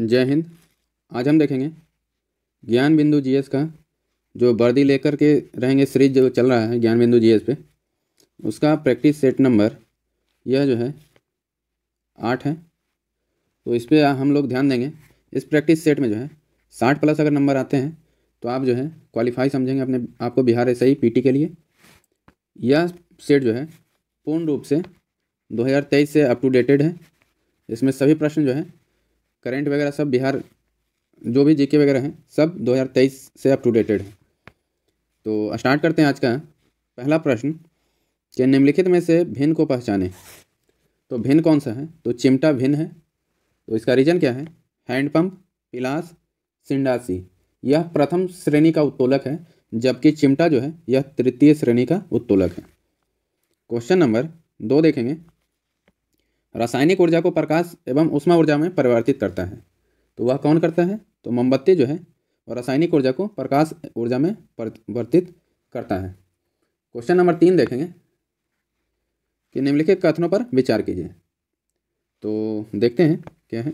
जय हिंद आज हम देखेंगे ज्ञान बिंदु जीएस का जो वर्दी लेकर के रहेंगे सीरीज जो चल रहा है ज्ञान बिंदु जीएस पे उसका प्रैक्टिस सेट नंबर यह जो है आठ है तो इस पर हम लोग ध्यान देंगे इस प्रैक्टिस सेट में जो है साठ प्लस अगर नंबर आते हैं तो आप जो है क्वालिफाई समझेंगे अपने आपको बिहार एस आई पीटी के लिए यह सेट जो है पूर्ण रूप से दो से अप टू डेटेड है इसमें सभी प्रश्न जो है करेंट वगैरह सब बिहार जो भी जीके वगैरह हैं सब 2023 से अप टू डेटेड है तो स्टार्ट करते हैं आज का पहला प्रश्न कि निम्नलिखित में से भिन्न को पहचाने तो भिन्न कौन सा है तो चिमटा भिन्न है तो इसका रीजन क्या है हैंडपम्प पिलास सिंडासी यह प्रथम श्रेणी का उत्तोलक है जबकि चिमटा जो है यह तृतीय श्रेणी का उत्तोलक है क्वेश्चन नंबर दो देखेंगे रासायनिक ऊर्जा को प्रकाश एवं उष्मा ऊर्जा में परिवर्तित करता है तो वह कौन करता है तो मोमबत्ती जो है वह रासायनिक ऊर्जा को प्रकाश ऊर्जा में परिवर्तित करता है क्वेश्चन नंबर तीन देखेंगे कि निम्नलिखित कथनों पर विचार कीजिए तो देखते हैं क्या है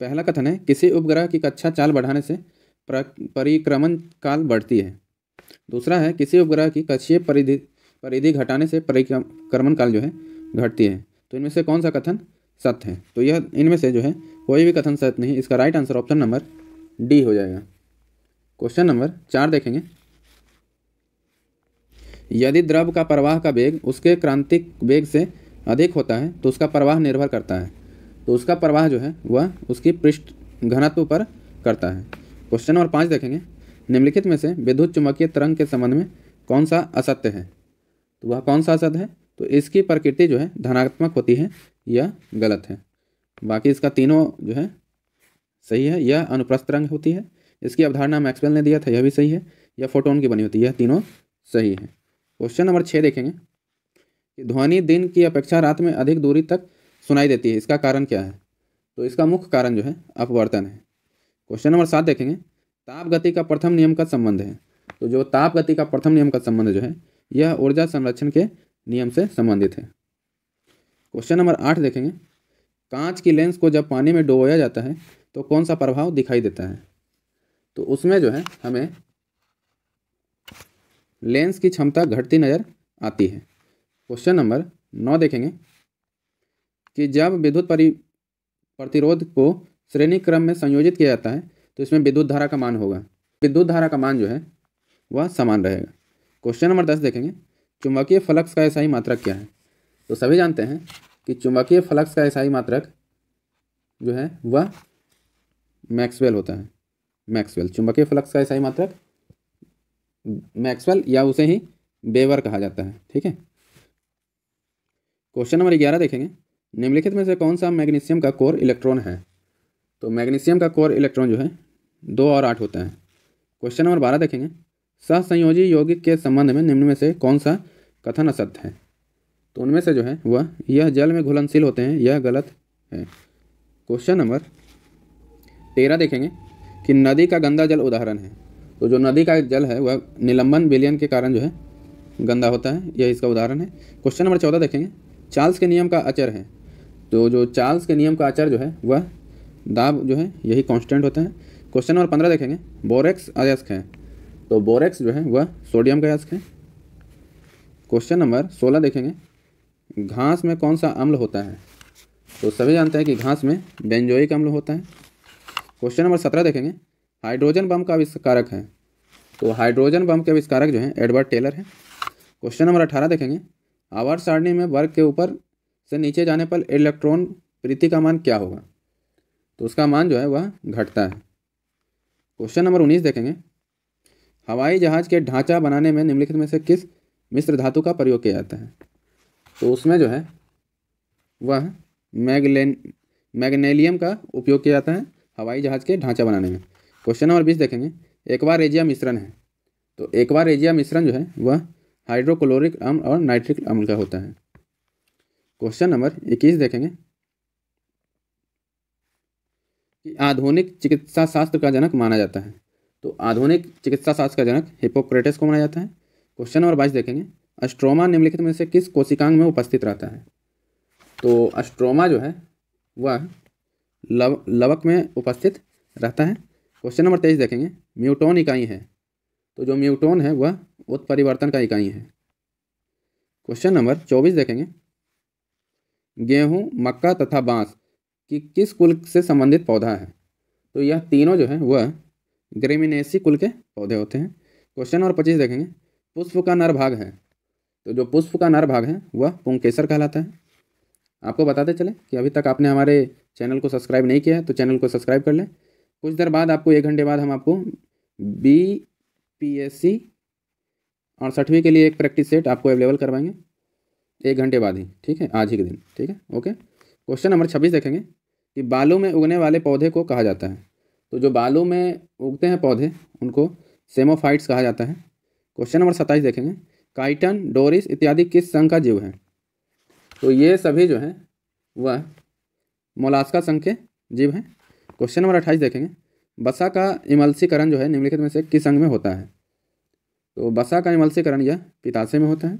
पहला कथन है किसी उपग्रह की कक्षा चाल बढ़ाने से परिक्रमण काल बढ़ती है दूसरा है किसी उपग्रह की कक्षीय परिधि परिधि घटाने से परिक्रमण काल जो है घटती है तो इनमें से कौन सा कथन सत्य है तो यह इनमें से जो है कोई भी कथन सत्य नहीं इसका right answer option number D हो जाएगा क्वेश्चन नंबर चार देखेंगे यदि द्रव का प्रवाह का वेग उसके क्रांतिक वेग से अधिक होता है तो उसका प्रवाह निर्भर करता है तो उसका प्रवाह जो है वह उसकी पृष्ठ घनत्व पर करता है क्वेश्चन नंबर पाँच देखेंगे निम्नलिखित में से विद्युत चुंबकीय तरंग के संबंध में कौन सा असत्य है तो वह कौन सा असद है तो इसकी प्रकृति जो है धनात्मक होती है या गलत है बाकी इसका तीनों जो है सही है यह अनुप्रस्थ रंग होती है इसकी अवधारणा मैक्सवेल ने दिया था यह भी सही है यह फोटोन की बनी होती है यह तीनों सही है क्वेश्चन नंबर छः देखेंगे कि ध्वनि दिन की अपेक्षा रात में अधिक दूरी तक सुनाई देती है इसका कारण क्या है तो इसका मुख्य कारण जो है अपवर्तन है क्वेश्चन नंबर सात देखेंगे ताप गति का प्रथम नियम का संबंध है तो जो ताप गति का प्रथम नियम का संबंध जो है यह ऊर्जा संरक्षण के नियम से संबंधित है क्वेश्चन नंबर आठ देखेंगे कांच की लेंस को जब पानी में डुबोया जाता है तो कौन सा प्रभाव दिखाई देता है तो उसमें जो है हमें लेंस की क्षमता घटती नज़र आती है क्वेश्चन नंबर नौ देखेंगे कि जब विद्युत परि प्रतिरोध को श्रेणी क्रम में संयोजित किया जाता है तो इसमें विद्युत धारा का मान होगा विद्युत धारा का मान जो है वह समान रहेगा क्वेश्चन नंबर दस देखेंगे चुंबकीय फलक्स का ऐसा मात्रक क्या है तो सभी जानते हैं कि चुंबकीय फलक्स का ऐसा मात्रक जो है वह मैक्सवेल होता है मैक्सवेल चुंबकीय फ्लक्स का ऐसा मात्रक मैक्सवेल या उसे ही बेवर कहा जाता है ठीक है क्वेश्चन नंबर ग्यारह देखेंगे निम्नलिखित में से कौन सा मैग्नीशियम का कोर इलेक्ट्रॉन है तो मैग्नीशियम का कोर इलेक्ट्रॉन जो है दो और आठ होता है क्वेश्चन नंबर बारह देखेंगे सहसंयोजी यौगिक के संबंध में निम्न में से कौन सा कथन असत्य है तो उनमें से जो है वह यह जल में घुलनशील होते हैं यह गलत है क्वेश्चन नंबर तेरह देखेंगे कि नदी का गंदा जल उदाहरण है तो जो नदी का जल है वह निलंबन विलियन के कारण जो है गंदा होता है यह इसका उदाहरण है क्वेश्चन नंबर चौदह देखेंगे चार्ल्स के नियम का अचर है तो जो चार्ल्स के नियम का अचर जो है वह दाब जो है यही कांस्टेंट होता है क्वेश्चन नंबर पंद्रह देखेंगे बोरेक्स अयस्क है तो बोरेक्स जो है वह सोडियम का यास्क है क्वेश्चन नंबर सोलह देखेंगे घास में कौन सा अम्ल होता है तो सभी जानते हैं कि घास में बेंजोइक अम्ल होता है क्वेश्चन नंबर सत्रह देखेंगे हाइड्रोजन बम का आविष्कारक है तो हाइड्रोजन बम के आविष्कारक जो है एडवर्ड टेलर है क्वेश्चन नंबर अठारह देखेंगे आवार सारणी में वर्ग के ऊपर से नीचे जाने पर इलेक्ट्रॉन प्रीति का मान क्या होगा तो उसका मान जो है वह घटता है क्वेश्चन नंबर उन्नीस देखेंगे हवाई जहाज़ के ढांचा बनाने में निम्नलिखित में से किस मिश्र धातु का प्रयोग किया जाता है तो उसमें जो है वह मैगलेन मैग्नेलियम का उपयोग किया जाता है हवाई जहाज़ के ढांचा बनाने में क्वेश्चन नंबर बीस देखेंगे एकवा रेजिया मिश्रण है तो एकवा रेजिया मिश्रण जो है वह हाइड्रोक्लोरिक अम्ल और नाइट्रिक अम्ल का होता है क्वेश्चन नंबर इक्कीस देखेंगे कि आधुनिक चिकित्सा शास्त्र का जनक माना जाता है तो आधुनिक चिकित्सा शास्त्र का जनक हिपोक्रेटिस को माना जाता है क्वेश्चन नंबर बाईस देखेंगे अस्ट्रोमा निम्नलिखित में से किस कोशिकांग में उपस्थित रहता है तो अस्ट्रोमा जो है वह लव लवक में उपस्थित रहता है क्वेश्चन नंबर तेईस देखेंगे म्यूटोन इकाई है तो जो म्यूटोन है वह उत्परिवर्तन का इकाई है क्वेश्चन नंबर चौबीस देखेंगे गेहूँ मक्का तथा बांस कि किस कुल से संबंधित पौधा है तो यह तीनों जो है वह ग्रेमिनेसी कुल के पौधे होते हैं क्वेश्चन नंबर पच्चीस देखेंगे पुष्प का नर भाग है तो जो पुष्प का नर भाग है वह पुंकेसर कहलाता है आपको बताते चले कि अभी तक आपने हमारे चैनल को सब्सक्राइब नहीं किया है तो चैनल को सब्सक्राइब कर लें कुछ देर बाद आपको एक घंटे बाद हम आपको बी पी एस सी अड़सठवीं के लिए एक प्रैक्टिस सेट आपको अवेलेबल करवाएंगे एक घंटे बाद ही ठीक है आज ही के दिन ठीक है ओके क्वेश्चन नंबर छब्बीस देखेंगे कि बालों में उगने वाले पौधे को कहा जाता है तो जो बालू में उगते हैं पौधे उनको सेमोफाइट्स कहा जाता है क्वेश्चन नंबर सत्ताईस देखेंगे काइटन डोरिस इत्यादि किस संघ का जीव है तो ये सभी जो हैं वह मोलास्का संघ के जीव हैं क्वेश्चन नंबर अट्ठाईस देखेंगे बसा का इमलसीकरण जो है निम्नलिखित में से किस अंग में होता है तो बसा का इमलसीकरण यह पिताशय में होता है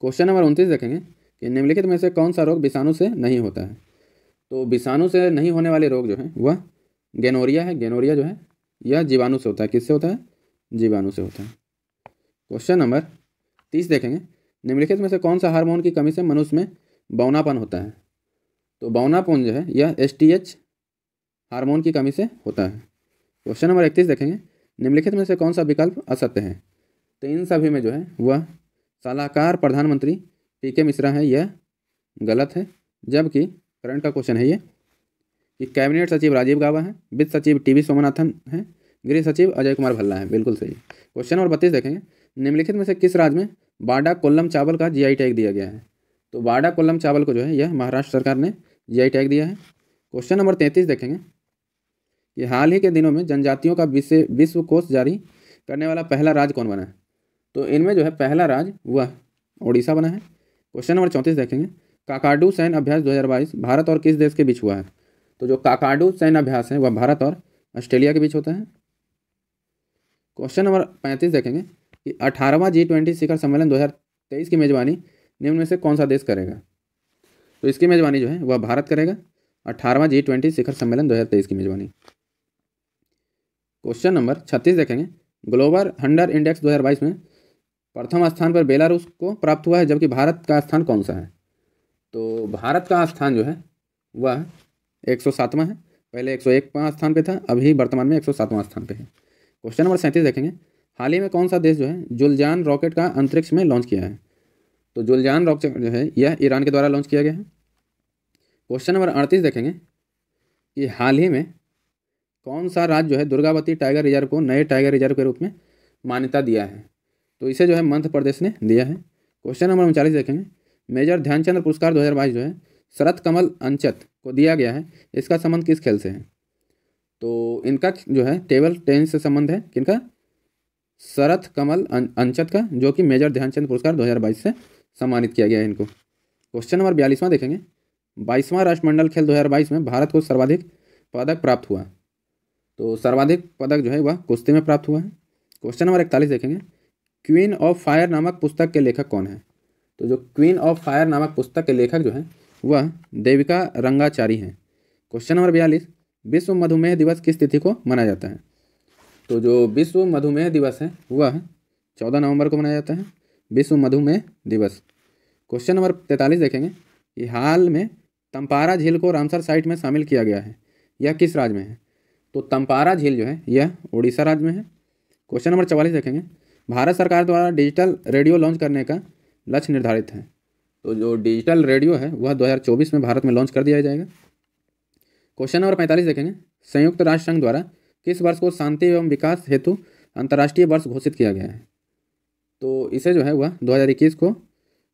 क्वेश्चन नंबर उनतीस देखेंगे कि निम्नलिखित में से कौन सा रोग विषाणु से नहीं होता है तो विषाणु से नहीं होने वाले रोग जो हैं वह गेनोरिया है गेनोरिया जो है यह जीवाणु से होता है किससे होता है जीवाणु से होता है क्वेश्चन नंबर तीस देखेंगे निम्नलिखित में से कौन सा हार्मोन की कमी से मनुष्य में बौनापन होता है तो बौनापन जो है यह एस टी एच हार्मोन की कमी से होता है क्वेश्चन नंबर इकतीस देखेंगे निम्नलिखित में से कौन सा विकल्प असत्य है तो इन सभी में जो है वह सलाहकार प्रधानमंत्री पी के मिश्रा है यह गलत है जबकि करंट का क्वेश्चन है ये कि कैबिनेट सचिव राजीव गावा है वित्त सचिव टी वी सोमनाथन है गृह सचिव अजय कुमार भल्ला है बिल्कुल सही क्वेश्चन नंबर बत्तीस देखेंगे निम्नलिखित में से किस राज्य में बाडा कोल्लम चावल का जीआई टैग दिया गया है तो बाडा कोल्लम चावल को जो है यह महाराष्ट्र सरकार ने जीआई टैग दिया है क्वेश्चन नंबर तैंतीस देखेंगे कि हाल ही के दिनों में जनजातियों का विश्व विश्व कोष जारी करने वाला पहला राज्य कौन बना है तो इनमें जो है पहला राज्य वह उड़ीसा बना है क्वेश्चन नंबर चौंतीस देखेंगे काकाडू सैन अभ्यास 2022 भारत और किस देश के बीच हुआ है तो जो काकाडू सैन्य अभ्यास है वह भारत और ऑस्ट्रेलिया के बीच होता है क्वेश्चन नंबर पैंतीस देखेंगे कि अठारहवा जी ट्वेंटी शिखर सम्मेलन 2023 की मेज़बानी निम्न में से कौन सा देश करेगा तो इसकी मेज़बानी जो है वह भारत करेगा अठारहवा जी ट्वेंटी शिखर सम्मेलन 2023 की मेज़बानी क्वेश्चन नंबर छत्तीस देखेंगे ग्लोबल हंडर इंडेक्स 2022 में प्रथम स्थान पर बेलारूस को प्राप्त हुआ है जबकि भारत का स्थान कौन सा है तो भारत का स्थान जो है वह एक सौ है पहले एक सौ स्थान पे था अभी वर्तमान में एक सौ सातवां स्थान पे है क्वेश्चन नंबर सैंतीस देखेंगे हाल ही में कौन सा देश जो है जुलजान रॉकेट का अंतरिक्ष में लॉन्च किया है तो जुलजान रॉकेट जो है यह ईरान के द्वारा लॉन्च किया गया है क्वेश्चन नंबर अड़तीस देखेंगे कि हाल ही में कौन सा राज्य जो है दुर्गावती टाइगर रिजर्व को नए टाइगर रिजर्व के रूप में मान्यता दिया है तो इसे जो है मध्य प्रदेश ने दिया है क्वेश्चन नंबर उनचालीस देखेंगे मेजर ध्यानचंद पुरस्कार 2022 जो है शरत कमल अंचत को दिया गया है इसका संबंध किस खेल से है तो इनका जो है टेबल टेनिस से संबंध है किनका शरत कमल अं-, अंचत का जो कि मेजर ध्यानचंद पुरस्कार 2022 से सम्मानित किया गया है इनको क्वेश्चन नंबर बयालीसवां देखेंगे बाईसवां राष्ट्रमंडल खेल 2022 में भारत को सर्वाधिक पदक प्राप्त हुआ तो सर्वाधिक पदक जो है वह कुश्ती में प्राप्त हुआ है क्वेश्चन नंबर इकतालीस देखेंगे क्वीन ऑफ फायर नामक पुस्तक के लेखक कौन है तो जो क्वीन ऑफ फायर नामक पुस्तक के लेखक जो हैं वह देविका रंगाचारी हैं क्वेश्चन नंबर बयालीस विश्व मधुमेह दिवस किस तिथि को मनाया जाता है तो जो विश्व मधुमेह दिवस है वह चौदह नवंबर को मनाया जाता है विश्व मधुमेह दिवस क्वेश्चन नंबर तैंतालीस देखेंगे कि हाल में तंपारा झील को रामसर साइट में शामिल किया गया है यह किस राज्य में है तो तंपारा झील जो है यह उड़ीसा राज्य में है क्वेश्चन नंबर चवालीस देखेंगे भारत सरकार द्वारा डिजिटल रेडियो लॉन्च करने का लक्ष्य निर्धारित हैं तो जो डिजिटल रेडियो है वह 2024 में भारत में लॉन्च कर दिया जाएगा क्वेश्चन नंबर पैंतालीस देखेंगे संयुक्त राष्ट्र संघ द्वारा किस वर्ष को शांति एवं विकास हेतु अंतर्राष्ट्रीय वर्ष घोषित किया गया है तो इसे जो है वह दो को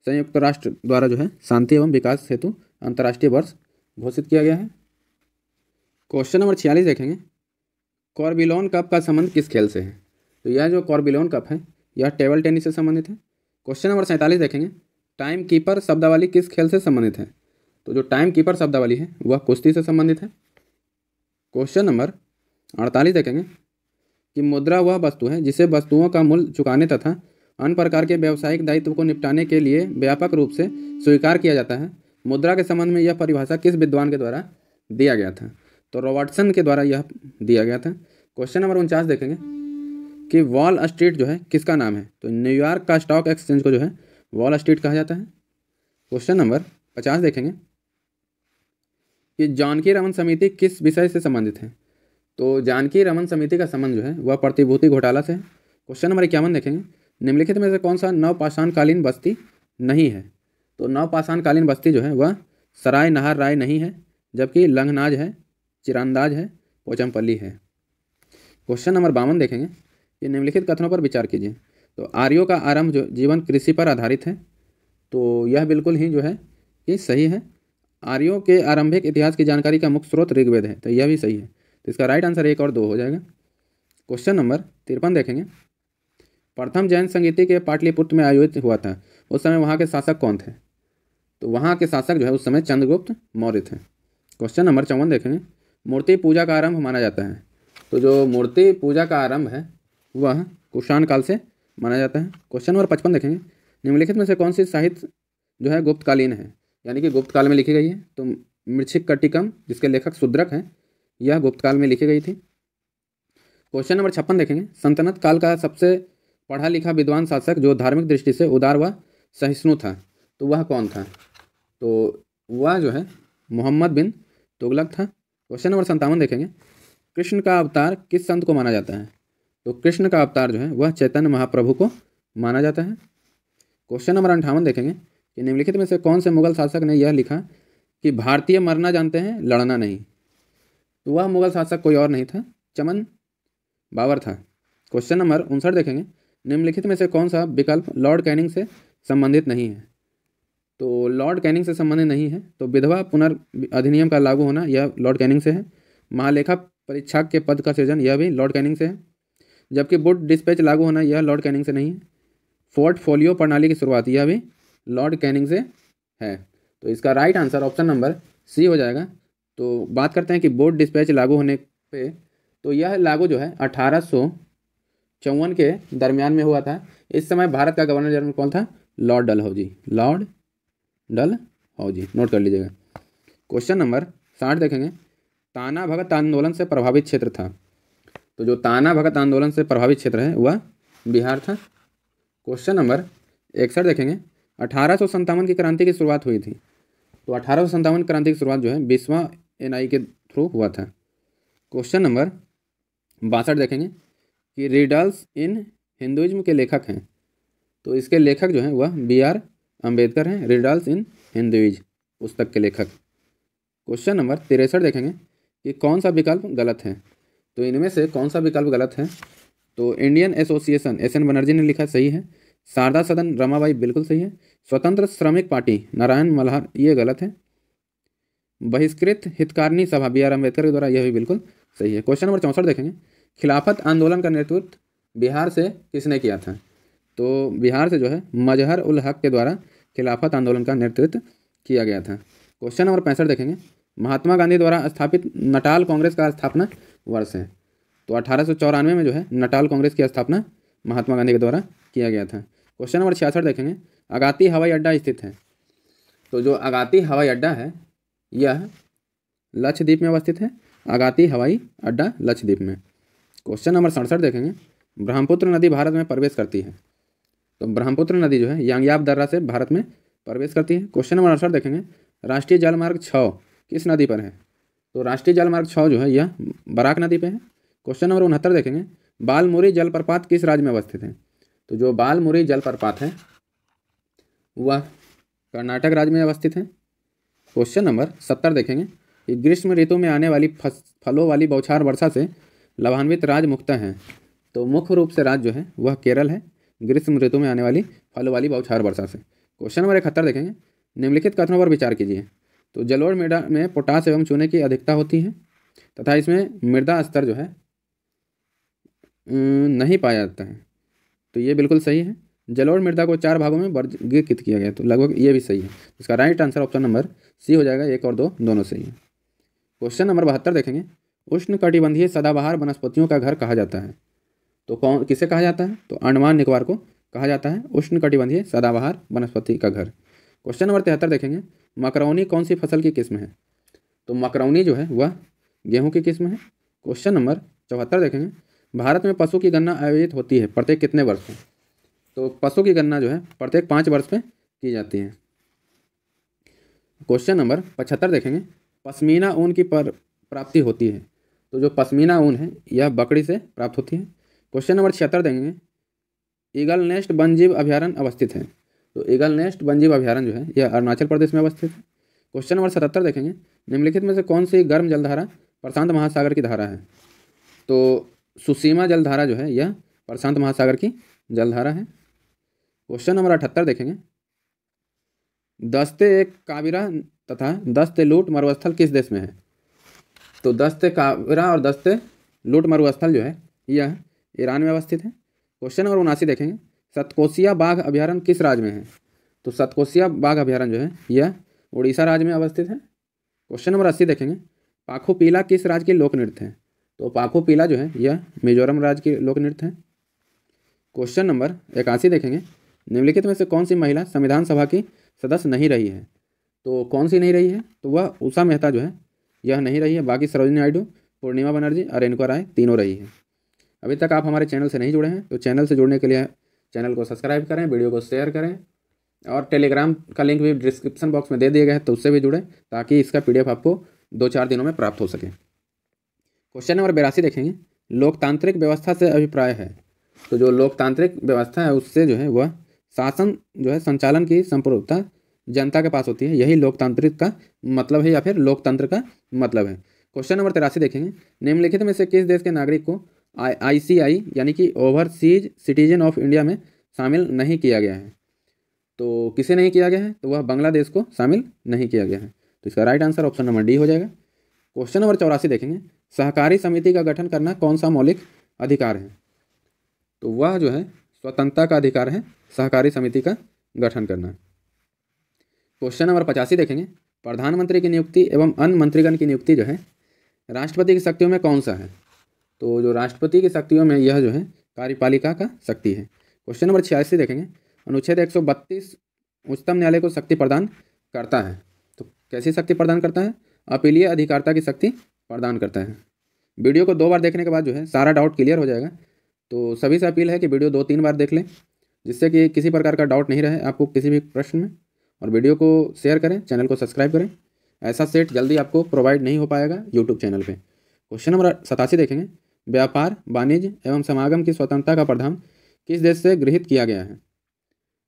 संयुक्त राष्ट्र द्वारा जो है शांति एवं विकास हेतु अंतर्राष्ट्रीय वर्ष घोषित किया गया है क्वेश्चन नंबर छियालीस देखेंगे कॉर्बिलोन कप का संबंध किस खेल से है तो यह जो कॉर्बिलोन कप है यह टेबल टेनिस से संबंधित है क्वेश्चन नंबर सैंतालीस देखेंगे टाइम कीपर शब्दावली किस खेल से संबंधित है तो जो टाइम कीपर शब्दावली है वह कुश्ती से संबंधित है क्वेश्चन नंबर अड़तालीस देखेंगे कि मुद्रा वह वस्तु है जिसे वस्तुओं का मूल्य चुकाने तथा अन्य प्रकार के व्यावसायिक दायित्व को निपटाने के लिए व्यापक रूप से स्वीकार किया जाता है मुद्रा के संबंध में यह परिभाषा किस विद्वान के द्वारा दिया गया था तो रॉबर्टसन के द्वारा यह दिया गया था क्वेश्चन नंबर उनचास देखेंगे कि वॉल स्ट्रीट जो है किसका नाम है तो न्यूयॉर्क का स्टॉक एक्सचेंज को जो है वॉल स्ट्रीट कहा जाता है क्वेश्चन नंबर पचास देखेंगे कि जानकी रमन समिति किस विषय से संबंधित है तो जानकी रमन समिति का संबंध जो है वह प्रतिभूति घोटाला से है क्वेश्चन नंबर इक्यावन देखेंगे निम्नलिखित में से कौन सा नवपाषाणकालीन बस्ती नहीं है तो नवपाषाणकालीन बस्ती जो है वह सराय नहार राय नहीं है जबकि लंगनाज है चिरंदाज है पोचमपल्ली है क्वेश्चन नंबर बावन देखेंगे ये निम्नलिखित कथनों पर विचार कीजिए तो आर्यो का आरंभ जो जीवन कृषि पर आधारित है तो यह बिल्कुल ही जो है ये सही है आर्यो के आरंभिक इतिहास की जानकारी का मुख्य स्रोत ऋग्वेद है तो यह भी सही है तो इसका राइट आंसर एक और दो हो जाएगा क्वेश्चन नंबर तिरपन देखेंगे प्रथम जैन संगीति के पाटलिपुत्र में आयोजित हुआ था उस समय वहाँ के शासक कौन थे तो वहाँ के शासक जो है उस समय चंद्रगुप्त मौर्य थे क्वेश्चन नंबर चौवन देखेंगे मूर्ति पूजा का आरंभ माना जाता है तो जो मूर्ति पूजा का आरंभ है हुआ कुषाण काल से माना जाता है क्वेश्चन नंबर पचपन देखेंगे निम्नलिखित में से कौन सी साहित्य जो है गुप्तकालीन है यानी कि गुप्त काल में लिखी गई है तो मृक्षिक कटिकम जिसके लेखक सुद्रक हैं यह गुप्त काल में लिखी गई थी क्वेश्चन नंबर छप्पन देखेंगे संतनत काल का सबसे पढ़ा लिखा विद्वान शासक जो धार्मिक दृष्टि से उदार व सहिष्णु था तो वह कौन था तो वह जो है मोहम्मद बिन तुगलक था क्वेश्चन नंबर संतावन देखेंगे कृष्ण का अवतार किस संत को माना जाता है तो कृष्ण का अवतार जो है वह चैतन्य महाप्रभु को माना जाता है क्वेश्चन नंबर अंठावन देखेंगे कि निम्नलिखित में से कौन से मुगल शासक ने यह लिखा कि भारतीय मरना जानते हैं लड़ना नहीं तो वह मुगल शासक कोई और नहीं था चमन बाबर था क्वेश्चन नंबर उनसठ देखेंगे निम्नलिखित में से कौन सा विकल्प लॉर्ड कैनिंग से संबंधित नहीं है तो लॉर्ड कैनिंग से संबंधित नहीं है तो विधवा पुनर् अधिनियम का लागू होना यह लॉर्ड कैनिंग से है महालेखा परीक्षक के पद का सृजन यह भी लॉर्ड कैनिंग से है जबकि बुट डिस्पैच लागू होना यह लॉर्ड कैनिंग से नहीं है फोर्ट फोलियो प्रणाली की शुरुआत यह भी लॉर्ड कैनिंग से है तो इसका right answer option number C हो जाएगा तो बात करते हैं कि बोर्ड डिस्पैच लागू होने पे तो यह लागू जो है अठारह चौवन के दरमियान में हुआ था इस समय भारत का गवर्नर जनरल कौन था lord Dalhousie lord Dalhousie note कर लीजिएगा क्वेश्चन नंबर साठ देखेंगे ताना भगत आंदोलन से प्रभावित क्षेत्र था तो जो ताना भगत आंदोलन से प्रभावित क्षेत्र है वह बिहार था क्वेश्चन नंबर इकसठ देखेंगे अठारह सौ संतावन की क्रांति की शुरुआत हुई थी तो अठारह सौ संतावन क्रांति की शुरुआत जो है बीसवा एन के थ्रू हुआ था क्वेश्चन नंबर बासठ देखेंगे कि रिडल्स इन हिंदुइज्म के लेखक हैं तो इसके लेखक जो हैं वह बी आर अम्बेडकर हैं रिडल्स इन हिंदुइज पुस्तक के लेखक क्वेश्चन नंबर तिरसठ देखेंगे कि कौन सा विकल्प गलत है तो इनमें से कौन सा विकल्प गलत है तो Indian association S N Banerjee ने लिखा सही है शारदा सदन रमाबाई बिल्कुल सही है स्वतंत्र श्रमिक पार्टी नारायण मल्हार ये गलत है बहिष्कृत हितकारिणी सभा बी आर अम्बेडकर के द्वारा यह भी बिल्कुल सही है क्वेश्चन नंबर चौंसठ देखेंगे खिलाफत आंदोलन का नेतृत्व बिहार से किसने किया था तो बिहार से जो है मजहर उल हक के द्वारा खिलाफत आंदोलन का नेतृत्व किया गया था क्वेश्चन नंबर पैंसठ देखेंगे महात्मा गांधी द्वारा स्थापित नटाल कांग्रेस का स्थापना वर्ष है तो अठारह में जो है नटाल कांग्रेस की स्थापना महात्मा गांधी के द्वारा किया गया था क्वेश्चन नंबर छियासठ देखेंगे अगाती हवाई अड्डा स्थित है तो जो अगाती हवाई अड्डा है यह लक्षद्वीप में अवस्थित है अगाती हवाई अड्डा लक्षद्वीप में क्वेश्चन नंबर सड़सठ देखेंगे ब्रह्मपुत्र नदी भारत में प्रवेश करती है तो ब्रह्मपुत्र नदी जो है यांगयाब दर्रा से भारत में प्रवेश करती है क्वेश्चन नंबर अड़सठ देखेंगे राष्ट्रीय जलमार्ग छः किस नदी पर है तो राष्ट्रीय जलमार्ग छः जो है यह बराक नदी पे है क्वेश्चन नंबर उनहत्तर देखेंगे बालमुरी जलप्रपात किस राज्य में अवस्थित है तो जो बालमुरी जलप्रपात है वह कर्नाटक राज्य में अवस्थित है क्वेश्चन नंबर सत्तर देखेंगे कि ग्रीष्म ऋतु में आने वाली फस फलों वाली बौछार वर्षा से लाभान्वित राज्य मुक्त हैं तो मुख्य रूप से राज्य जो है वह केरल है ग्रीष्म ऋतु में आने वाली फलों वाली बौछार वर्षा से क्वेश्चन नंबर इकहत्तर देखेंगे निम्नलिखित कथनों पर विचार कीजिए तो जलोर मृदा में पोटास एवं चूने की अधिकता होती है तथा इसमें मृदा स्तर जो है नहीं पाया जाता है तो ये बिल्कुल सही है जलोढ़ मृदा को चार भागों में वर्गीकृत किया गया तो लगभग ये भी सही है इसका right answer option number C हो जाएगा एक और दो दोनों सही है क्वेश्चन नंबर बहत्तर देखेंगे उष्ण कटिबंधीय सदाबहार वनस्पतियों का घर कहा जाता है तो कौन किसे कहा जाता है तो अंडमान निकोबार को कहा जाता है उष्ण कटिबंधीय सदाबहार वनस्पति का घर क्वेश्चन नंबर तिहत्तर देखेंगे मकरौनी कौन सी फसल की किस्म है तो मकरौनी जो है वह गेहूं की किस्म है क्वेश्चन नंबर चौहत्तर देखेंगे भारत में पशु की गणना आयोजित होती है प्रत्येक कितने वर्ष में तो पशु की गणना जो है प्रत्येक पाँच वर्ष में की जाती है क्वेश्चन नंबर पचहत्तर देखेंगे पश्मीना ऊन की पर प्राप्ति होती है तो जो पश्मीना ऊन है यह बकरी से प्राप्त होती है क्वेश्चन नंबर छिहत्तर देंगे ईगल नेस्ट वनजीव अभ्यारण्य अवस्थित है तो ईगल नेस्ट वनजीव अभ्यारण जो है यह अरुणाचल प्रदेश में अवस्थित है क्वेश्चन नंबर सतहत्तर देखेंगे निम्नलिखित में से कौन सी गर्म जलधारा प्रशांत महासागर की धारा है तो सुसीमा जलधारा जो है यह प्रशांत महासागर की जलधारा है क्वेश्चन नंबर अठहत्तर देखेंगे दस्ते एक काविरा तथा दस्ते लूट मरुस्थल किस देश में है तो दस्ते काविरा और दस्ते लूट मरुस्थल जो है यह ईरान में अवस्थित है क्वेश्चन नंबर उनासी देखेंगे सतकोसिया बाघ अभ्यारण्य किस राज्य में है तो सतकोसिया बाघ अभ्यारण्य जो है यह उड़ीसा राज्य में अवस्थित है क्वेश्चन नंबर अस्सी देखेंगे पाखो पीला किस राज्य के लोक नृत्य हैं तो पाखो पीला जो है यह मिजोरम राज्य के लोक नृत्य है क्वेश्चन नंबर इक्यासी देखेंगे निम्नलिखित में से कौन सी महिला संविधान सभा की सदस्य नहीं रही है तो कौन सी नहीं रही है तो वह उषा मेहता जो है यह नहीं रही है बाकी सरोजनी नायडू पूर्णिमा बनर्जी और रेणुका राय तीनों रही है अभी तक आप हमारे चैनल से नहीं जुड़े हैं तो चैनल से जुड़ने के लिए चैनल को सब्सक्राइब करें वीडियो को शेयर करें और टेलीग्राम का लिंक भी डिस्क्रिप्शन बॉक्स में दे दिया गया है तो उससे भी जुड़ें ताकि इसका पीडीएफ आपको दो चार दिनों में प्राप्त हो सके क्वेश्चन नंबर बेरासी देखेंगे लोकतांत्रिक व्यवस्था से अभिप्राय है तो जो लोकतांत्रिक व्यवस्था है उससे जो है वह शासन जो है संचालन की संपूर्णता जनता के पास होती है यही लोकतांत्रिक का मतलब है या फिर लोकतंत्र का मतलब है क्वेश्चन नंबर तिरासी देखेंगे निम्नलिखित में से किस देश के नागरिक को आई आई यानी कि ओवरसीज सिटीजन ऑफ इंडिया में शामिल नहीं किया गया है तो किसे नहीं किया गया है तो वह बांग्लादेश को शामिल नहीं किया गया है तो इसका right answer option number D हो जाएगा क्वेश्चन नंबर चौरासी देखेंगे सहकारी समिति का गठन करना कौन सा मौलिक अधिकार है तो वह जो है स्वतंत्रता का अधिकार है सहकारी समिति का गठन करना क्वेश्चन नंबर पचासी देखेंगे प्रधानमंत्री की नियुक्ति एवं अन्य मंत्रीगण की नियुक्ति जो है राष्ट्रपति की शक्तियों में कौन सा है तो जो राष्ट्रपति की शक्तियों में यह जो है कार्यपालिका का शक्ति है क्वेश्चन नंबर छियासी देखेंगे अनुच्छेद एक उच्चतम न्यायालय को शक्ति प्रदान करता है तो कैसी शक्ति प्रदान करता है अपीलीय अधिकारता की शक्ति प्रदान करता है वीडियो को दो बार देखने के बाद जो है सारा डाउट क्लियर हो जाएगा तो सभी से अपील है कि वीडियो दो तीन बार देख लें जिससे कि किसी प्रकार का डाउट नहीं रहे आपको किसी भी प्रश्न में और वीडियो को शेयर करें चैनल को सब्सक्राइब करें ऐसा सेट जल्दी आपको प्रोवाइड नहीं हो पाएगा यूट्यूब चैनल पर क्वेश्चन नंबर सतासी देखेंगे व्यापार वाणिज्य एवं समागम की स्वतंत्रता का प्रधान किस देश से गृहित किया गया है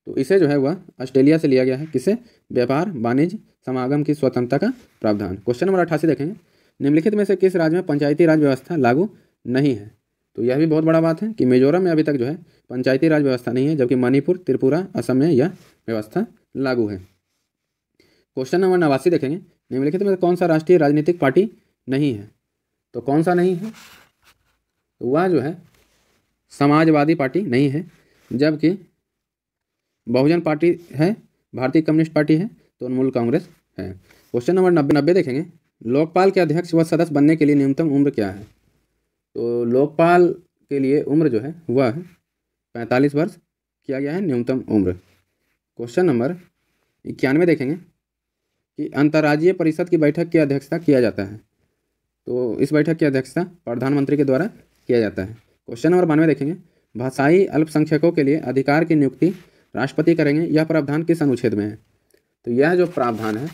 तो इसे जो है वह ऑस्ट्रेलिया से लिया गया है किसे व्यापार वाणिज्य समागम की स्वतंत्रता का प्रावधान क्वेश्चन नंबर अट्ठासी देखें निम्नलिखित में से किस राज्य में पंचायती राज व्यवस्था लागू नहीं है तो यह भी बहुत बड़ा बात है कि मिजोरम में अभी तक जो है पंचायती राज व्यवस्था नहीं है जबकि मणिपुर त्रिपुरा असम में यह व्यवस्था लागू है क्वेश्चन नंबर नवासी देखेंगे निम्नलिखित में कौन सा राष्ट्रीय राजनीतिक पार्टी नहीं है तो कौन सा नहीं है वह जो है समाजवादी पार्टी नहीं है जबकि बहुजन पार्टी है भारतीय कम्युनिस्ट पार्टी है तो तृणमूल कांग्रेस है क्वेश्चन नंबर नब्बे नब्बे देखेंगे लोकपाल के अध्यक्ष व सदस्य बनने के लिए न्यूनतम उम्र क्या है तो लोकपाल के लिए उम्र जो है वह पैंतालीस वर्ष किया गया है न्यूनतम उम्र क्वेश्चन नंबर इक्यानवे देखेंगे कि अंतर्राज्यीय परिषद की बैठक की अध्यक्षता किया जाता है तो इस बैठक की अध्यक्षता प्रधानमंत्री के द्वारा किया जाता है क्वेश्चन नंबर बानवे देखेंगे भाषाई अल्पसंख्यकों के लिए अधिकार की नियुक्ति राष्ट्रपति करेंगे यह प्रावधान किस अनुच्छेद में है तो यह जो प्रावधान है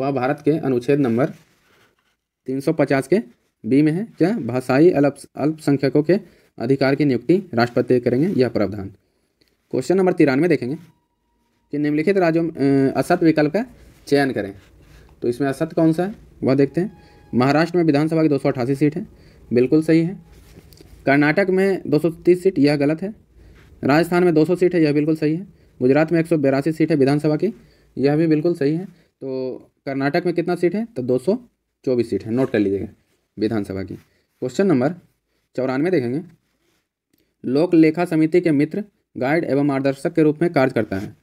वह भारत के अनुच्छेद नंबर 350 के बी में है क्या भाषाई अल्प अल्पसंख्यकों के अधिकार की नियुक्ति राष्ट्रपति करेंगे यह प्रावधान क्वेश्चन नंबर तिरानवे देखेंगे कि निम्नलिखित राज्यों में असत विकल्प का चयन करें तो इसमें असत कौन सा है वह देखते हैं महाराष्ट्र में विधानसभा की दो सीट है बिल्कुल सही है कर्नाटक में 230 सीट यह गलत है राजस्थान में 200 सीट है यह बिल्कुल सही है गुजरात में एक सीट है विधानसभा की यह भी बिल्कुल सही है तो कर्नाटक में कितना सीट है तो चौबीस सीट है नोट कर लीजिएगा विधानसभा की क्वेश्चन नंबर चौरानवे देखेंगे लोक लेखा समिति के मित्र गाइड एवं मार्गदर्शक के रूप में कार्य करता है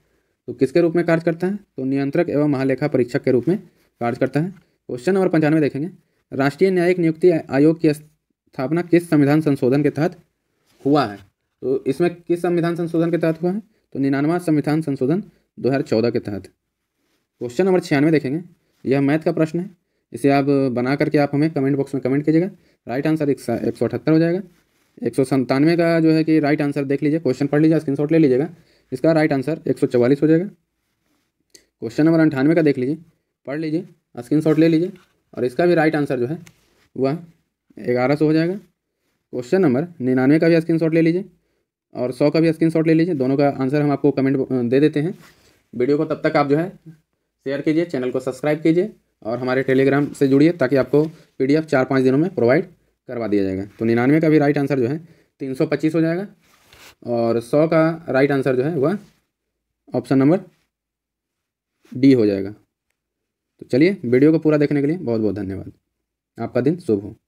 तो किसके रूप में कार्य करता है तो नियंत्रक एवं महालेखा परीक्षक के रूप में कार्य करता है क्वेश्चन नंबर पंचानवे देखेंगे राष्ट्रीय न्यायिक नियुक्ति आयोग की स्थापना किस संविधान संशोधन के तहत हुआ है तो इसमें किस संविधान संशोधन के तहत हुआ है तो निन्यानवा संविधान संशोधन 2014 के तहत क्वेश्चन नंबर छियानवे देखेंगे यह मैथ का प्रश्न है इसे आप बना करके आप हमें कमेंट बॉक्स में कमेंट कीजिएगा राइट आंसर एक सौ अठहत्तर हो जाएगा एक सौ संतानवे का जो है कि राइट आंसर देख लीजिए क्वेश्चन पढ़ लीजिए स्क्रीनशॉट ले लीजिएगा इसका राइट आंसर एक सौ चवालीस हो जाएगा क्वेश्चन नंबर अंठानवे का देख लीजिए पढ़ लीजिए स्क्रीनशॉट ले लीजिए और इसका भी राइट आंसर जो है वह ग्यारह सौ हो जाएगा क्वेश्चन नंबर निन्यानवे का भी स्क्रीन शॉट ले लीजिए और सौ का भी स्क्रीन शॉट ले लीजिए दोनों का आंसर हम आपको कमेंट दे देते हैं वीडियो को तब तक आप जो है शेयर कीजिए चैनल को सब्सक्राइब कीजिए और हमारे टेलीग्राम से जुड़िए ताकि आपको पीडीएफ चार पाँच दिनों में प्रोवाइड करवा दिया जाएगा तो निन्यानवे का भी राइट आंसर जो है तीन सौ पच्चीस हो जाएगा और सौ का राइट आंसर जो है वह ऑप्शन नंबर डी हो जाएगा तो चलिए वीडियो को पूरा देखने के लिए बहुत बहुत धन्यवाद आपका दिन शुभ हो